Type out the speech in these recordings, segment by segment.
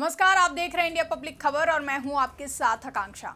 नमस्कार आप देख रहे हैं इंडिया पब्लिक खबर और मैं हूं आपके साथ आकांक्षा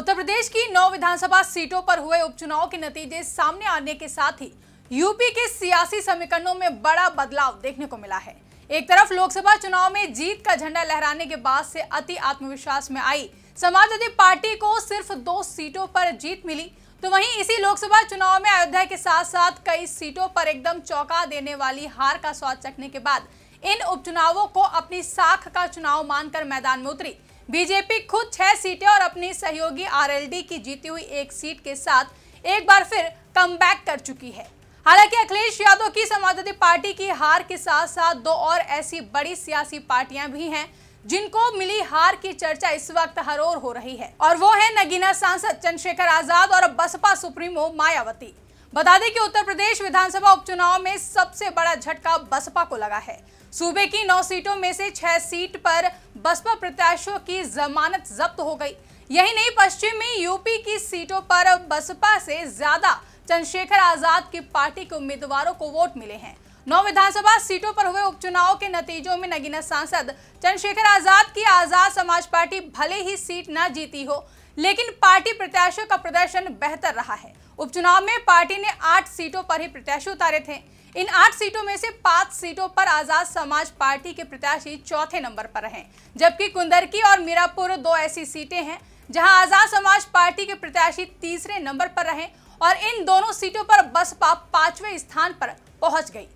उत्तर प्रदेश की नौ विधानसभा सीटों पर हुए उपचुनाव के नतीजे सामने आने के साथ ही यूपी के सियासी समीकरणों में बड़ा बदलाव देखने को मिला है एक तरफ लोकसभा चुनाव में जीत का झंडा लहराने के बाद से अति आत्मविश्वास में आई समाजवादी पार्टी को सिर्फ दो सीटों पर जीत मिली तो वहीं इसी लोकसभा चुनाव में अयोध्या के साथ साथ कई सीटों पर एकदम चौंका देने वाली हार का स्वाद चखने के बाद इन उपचुनावों को अपनी साख का चुनाव मानकर मैदान में उतरी बीजेपी खुद छह सीटें और अपनी सहयोगी आरएलडी की जीती हुई एक सीट के साथ एक बार फिर कम कर चुकी है हालांकि अखिलेश यादव की समाजवादी पार्टी की हार के साथ साथ दो और ऐसी बड़ी सियासी पार्टियां भी हैं जिनको मिली हार की चर्चा इस वक्त हरोर हो रही है और वो है नगीना सांसद चंद्रशेखर आजाद और बसपा सुप्रीमो मायावती बता दें कि उत्तर प्रदेश विधानसभा उपचुनाव में सबसे बड़ा झटका बसपा को लगा है सूबे की नौ सीटों में से छह सीट पर बसपा प्रत्याशियों की जमानत जब्त हो गई यही नहीं पश्चिम में यूपी की सीटों पर बसपा से ज्यादा चंद्रशेखर आजाद की पार्टी के उम्मीदवारों को वोट मिले हैं नौ विधानसभा सीटों पर हुए उपचुनाव के नतीजों में नगीना सांसद चंद्रशेखर आजाद की आजाद समाज पार्टी भले ही सीट न जीती हो लेकिन पार्टी प्रत्याशियों का प्रदर्शन बेहतर रहा है उपचुनाव में पार्टी ने आठ सीटों पर ही प्रत्याशी उतारे थे इन आठ सीटों में से पांच सीटों पर आजाद समाज पार्टी के प्रत्याशी चौथे नंबर पर रहे जबकि कुंदरकी और मीरापुर दो ऐसी सीटें हैं जहां आजाद समाज पार्टी के प्रत्याशी तीसरे नंबर पर रहे और इन दोनों सीटों पर बसपा पांचवे स्थान पर पहुंच गई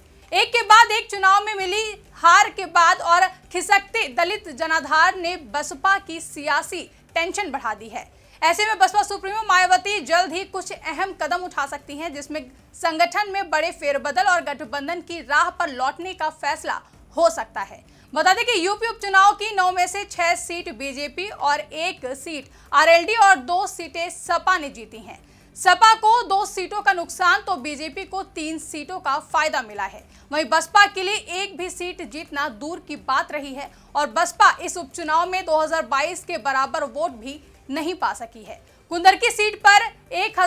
एक के बाद एक चुनाव में मिली हार के बाद और खिसकते दलित जनाधार ने बसपा की सियासी टेंशन बढ़ा दी है ऐसे में बसपा सुप्रीमो मायावती जल्द ही कुछ अहम कदम उठा सकती हैं जिसमें संगठन में बड़े फेरबदल और गठबंधन की राह पर लौटने का फैसला हो सकता है बता दें कि यूपी उपचुनाव की नौ में से छह सीट बीजेपी और एक सीट आरएलडी और दो सीटें सपा ने जीती हैं सपा को दो सीटों का नुकसान तो बीजेपी को तीन सीटों का फायदा मिला है वहीं बसपा के लिए एक भी सीट जीतना दूर की बात रही है और बसपा इस उपचुनाव में 2022 के बराबर वोट भी नहीं पा सकी है कुंदर की सीट पर एक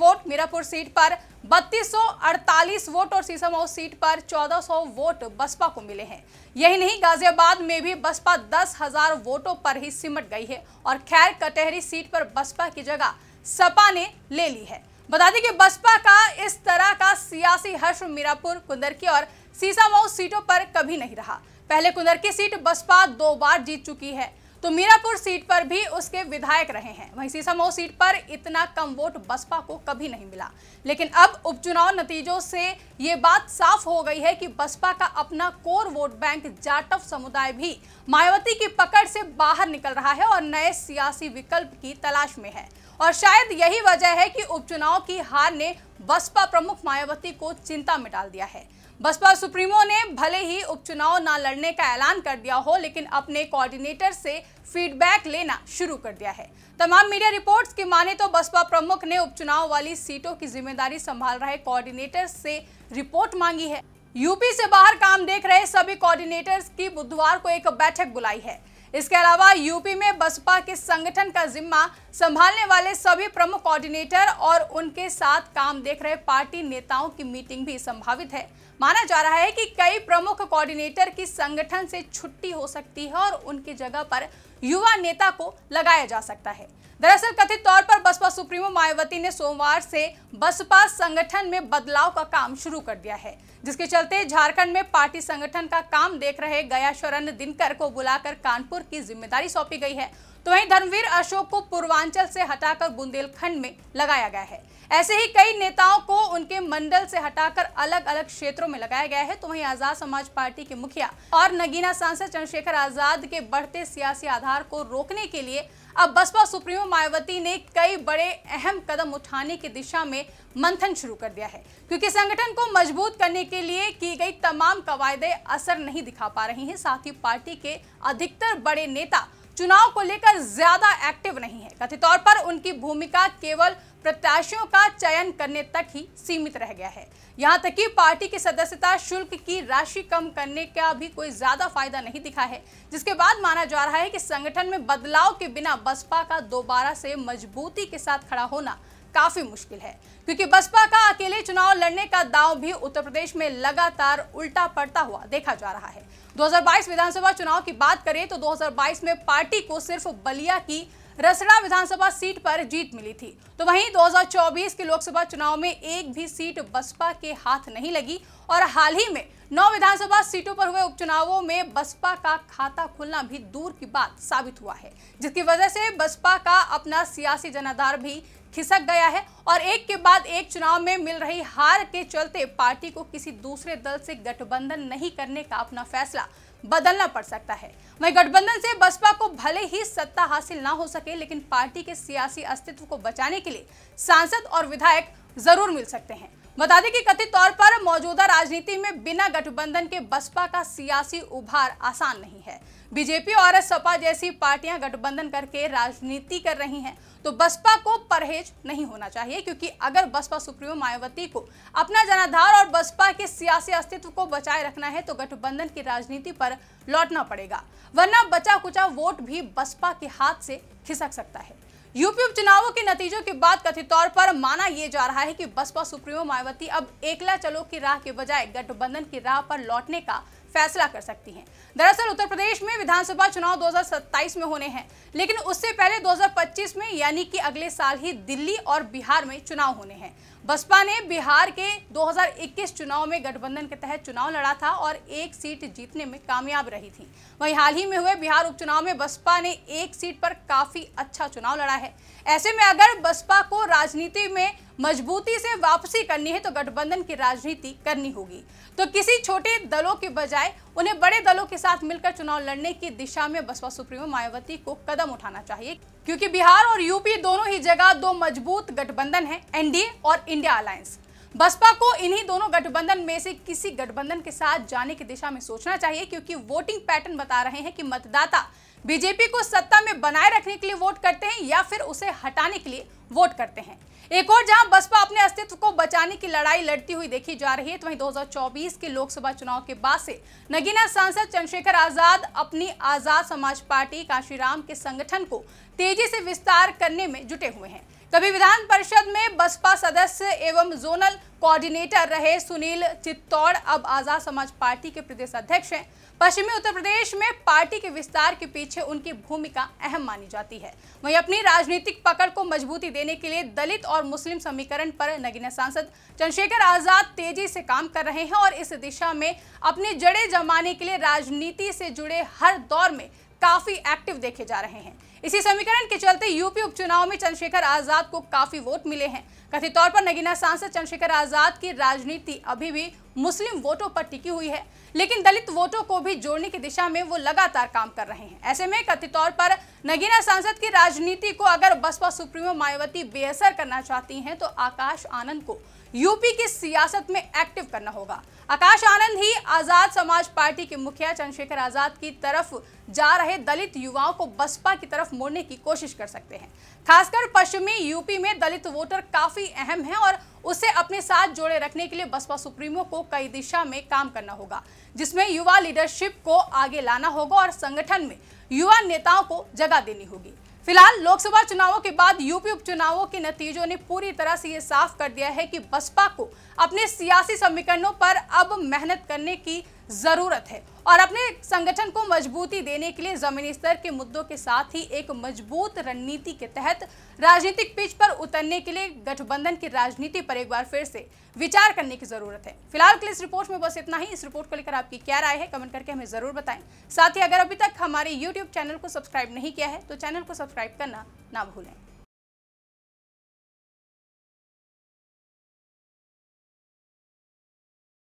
वोट मीरापुर सीट पर बत्तीस वोट और सीसमऊ सीट पर 1400 वोट बसपा को मिले हैं यही नहीं गाजियाबाद में भी बसपा दस हजार वोटों पर ही सिमट गई है और खैर कटहरी सीट पर बसपा की जगह सपा ने ले ली है बता दें कि बसपा का इस तरह का सियासी हर्ष मीरापुर कुंदरकी और सीसामऊ सीटों पर कभी नहीं रहा पहले कुंदरकी सीट बसपा दो बार जीत चुकी है तो मीरापुर सीट पर भी उसके विधायक रहे हैं वहीं सीसामऊ सीट पर इतना कम वोट बसपा को कभी नहीं मिला लेकिन अब उपचुनाव नतीजों से ये बात साफ हो गई है कि बसपा का अपना कोर वोट बैंक जाटव समुदाय भी मायावती की पकड़ से बाहर निकल रहा है और नए सियासी विकल्प की तलाश में है और शायद यही वजह है कि उपचुनाव की हार ने बसपा प्रमुख मायावती को चिंता में डाल दिया है बसपा सुप्रीमो ने भले ही उपचुनाव ना लड़ने का ऐलान कर दिया हो लेकिन अपने कोऑर्डिनेटर से फीडबैक लेना शुरू कर दिया है तमाम मीडिया रिपोर्ट्स की माने तो बसपा प्रमुख ने उपचुनाव वाली सीटों की जिम्मेदारी संभाल रहे कोऑर्डिनेटर से रिपोर्ट मांगी है यूपी से बाहर काम देख रहे सभी कोऑर्डिनेटर्स की बुधवार को एक बैठक बुलाई है इसके अलावा यूपी में बसपा के संगठन का जिम्मा संभालने वाले सभी प्रमुख कोऑर्डिनेटर और उनके साथ काम देख रहे पार्टी नेताओं की मीटिंग भी संभावित है माना जा रहा है कि कई प्रमुख कोऑर्डिनेटर की संगठन से छुट्टी हो सकती है और उनकी जगह पर युवा नेता को लगाया जा सकता है दरअसल कथित तौर पर बसपा सुप्रीमो मायावती ने सोमवार से बसपा संगठन में बदलाव का काम शुरू कर दिया है जिसके चलते झारखंड में पार्टी संगठन का काम देख रहे गया शरण दिनकर को बुलाकर कानपुर की जिम्मेदारी सौंपी गई है तो वहीं धर्मवीर अशोक को पूर्वांचल से हटाकर बुंदेलखंड में लगाया गया है ऐसे ही कई नेताओं को उनके मंडल से हटाकर अलग अलग क्षेत्रों में लगाया गया है तो वहीं आजाद समाज पार्टी के मुखिया और नगीना सांसद चंद्रशेखर आजाद के बढ़ते सियासी आधार को रोकने के लिए अब बसपा सुप्रीमो मायावती ने कई बड़े अहम कदम उठाने की दिशा में मंथन शुरू कर दिया है क्योंकि संगठन को मजबूत करने के लिए की गई तमाम कवायदे असर नहीं दिखा पा रही हैं साथ ही पार्टी के अधिकतर बड़े नेता चुनाव को लेकर ज्यादा एक्टिव नहीं है कथित तौर पर उनकी भूमिका केवल प्रत्याशियों का चयन करने तक ही सीमित रह गया है यहां तक कि पार्टी की सदस्यता शुल्क की राशि कम करने का भी कोई ज्यादा फायदा नहीं दिखा है जिसके बाद माना जा रहा है कि संगठन में बदलाव के बिना बसपा का दोबारा से मजबूती के साथ खड़ा होना काफी मुश्किल है क्योंकि बसपा का अकेले चुनाव लड़ने का दाव भी उत्तर प्रदेश में लगातार उल्टा पड़ता हुआ देखा जा रहा है 2022 विधानसभा चुनाव की बात करें तो 2022 में पार्टी को सिर्फ बलिया की रसड़ा विधानसभा सीट पर जीत मिली थी तो वहीं 2024 के लोकसभा चुनाव में एक भी सीट बसपा के हाथ नहीं लगी और हाल ही में नौ विधानसभा सीटों पर हुए उपचुनावों में बसपा का खाता खुलना भी दूर की बात साबित हुआ है जिसकी वजह से बसपा का अपना सियासी जनाधार भी खिसक गया है और एक के बाद एक चुनाव में मिल रही हार के चलते पार्टी को किसी दूसरे दल से गठबंधन नहीं करने का अपना फैसला बदलना पड़ सकता है वही गठबंधन से बसपा को भले ही सत्ता हासिल ना हो सके लेकिन पार्टी के सियासी अस्तित्व को बचाने के लिए सांसद और विधायक जरूर मिल सकते हैं बता दें कि कथित तौर पर मौजूदा राजनीति में बिना गठबंधन के बसपा का सियासी उभार आसान नहीं है बीजेपी और सपा जैसी पार्टियां गठबंधन करके राजनीति कर रही हैं तो बसपा को परहेज नहीं होना चाहिए क्योंकि अगर बसपा सुप्रीमो मायावती को अपना जनाधार और बसपा के सियासी अस्तित्व को बचाए रखना है तो गठबंधन की राजनीति पर लौटना पड़ेगा वरना बचा कुचा वोट भी बसपा के हाथ से खिसक सकता है यूपी उपचुनावों के नतीजों के बाद कथित तौर पर माना यह जा रहा है कि बसपा सुप्रीमो मायावती अब एकला चलो की राह के बजाय गठबंधन की राह पर लौटने का फैसला कर सकती हैं दरअसल उत्तर प्रदेश में विधानसभा चुनाव 2027 में होने हैं लेकिन उससे पहले 2025 में यानी कि अगले साल ही दिल्ली और बिहार में चुनाव होने हैं बसपा ने बिहार के 2021 चुनाव में गठबंधन के तहत चुनाव लड़ा था और एक सीट जीतने में कामयाब रही थी वहीं हाल ही में हुए बिहार उपचुनाव में बसपा ने एक सीट पर काफी अच्छा चुनाव लड़ा है ऐसे में अगर बसपा को राजनीति में मजबूती से वापसी करनी है तो गठबंधन की राजनीति करनी होगी तो किसी छोटे दलों के बजाय उन्हें बड़े दलों के साथ मिलकर चुनाव लड़ने की दिशा में बसपा सुप्रीमो मायावती को कदम उठाना चाहिए क्योंकि बिहार और यूपी दोनों ही जगह दो मजबूत गठबंधन है एनडीए और इंडिया अलायंस बसपा को इन्हीं दोनों गठबंधन में से किसी गठबंधन के साथ जाने की दिशा में सोचना चाहिए क्योंकि वोटिंग पैटर्न बता रहे हैं कि मतदाता बीजेपी को सत्ता में बनाए रखने के लिए वोट करते हैं या फिर उसे हटाने के लिए वोट करते हैं एक और जहां बसपा अपने अस्तित्व को बचाने की लड़ाई लड़ती हुई देखी जा रही है तो वहीं 2024 के लोकसभा चुनाव के बाद से नगीना सांसद चंद्रशेखर आजाद अपनी आजाद समाज पार्टी काशीराम के संगठन को तेजी से विस्तार करने में जुटे हुए हैं तभी विधान परिषद में बसपा सदस्य एवं जोनल कोऑर्डिनेटर रहे सुनील चित्तौड़ अब आजाद समाज पार्टी के प्रदेश अध्यक्ष हैं पश्चिमी उत्तर प्रदेश में पार्टी के विस्तार के पीछे उनकी भूमिका अहम मानी जाती है वहीं अपनी राजनीतिक पकड़ को मजबूती देने के लिए दलित और मुस्लिम समीकरण पर नगीना सांसद चंद्रशेखर आजाद तेजी से काम कर रहे हैं और इस दिशा में अपनी जड़े जमाने के लिए राजनीति से जुड़े हर दौर में काफी एक्टिव देखे जा रहे हैं इसी समीकरण के चलते यूपी उपचुनाव में चंद्रशेखर आजाद को काफी वोट मिले हैं कथित तौर पर नगीना सांसद चंद्रशेखर आजाद की राजनीति अभी भी मुस्लिम वोटों पर टिकी हुई है लेकिन दलित वोटों को भी जोड़ने की दिशा में वो लगातार काम कर रहे हैं ऐसे में कथित तौर पर नगीना सांसद की राजनीति को अगर बसपा सुप्रीमो मायावती बेअसर करना चाहती हैं तो आकाश आनंद को यूपी की सियासत में एक्टिव करना होगा आकाश आनंद ही आजाद समाज पार्टी के मुखिया चंद्रशेखर आजाद की तरफ जा रहे दलित युवाओं को बसपा की तरफ तरफ मोड़ने की कोशिश कर सकते हैं खासकर पश्चिमी यूपी में दलित वोटर काफी अहम है और उसे अपने साथ जोड़े रखने के लिए बसपा सुप्रीमो को कई दिशा में काम करना होगा जिसमें युवा लीडरशिप को आगे लाना होगा और संगठन में युवा नेताओं को जगह देनी होगी फिलहाल लोकसभा चुनावों के बाद यूपी उपचुनावों के नतीजों ने पूरी तरह से ये साफ कर दिया है कि बसपा को अपने सियासी समीकरणों पर अब मेहनत करने की ज़रूरत है और अपने संगठन को मजबूती देने के लिए जमीनी स्तर के मुद्दों के साथ ही एक मजबूत रणनीति के तहत राजनीतिक पिच पर उतरने के लिए गठबंधन की राजनीति पर एक बार फिर से विचार करने की जरूरत है फिलहाल के लिए इस रिपोर्ट में बस इतना ही इस रिपोर्ट को लेकर आपकी क्या राय है कमेंट करके हमें जरूर बताएं साथ ही अगर अभी तक हमारे यूट्यूब चैनल को सब्सक्राइब नहीं किया है तो चैनल को सब्सक्राइब करना ना भूलें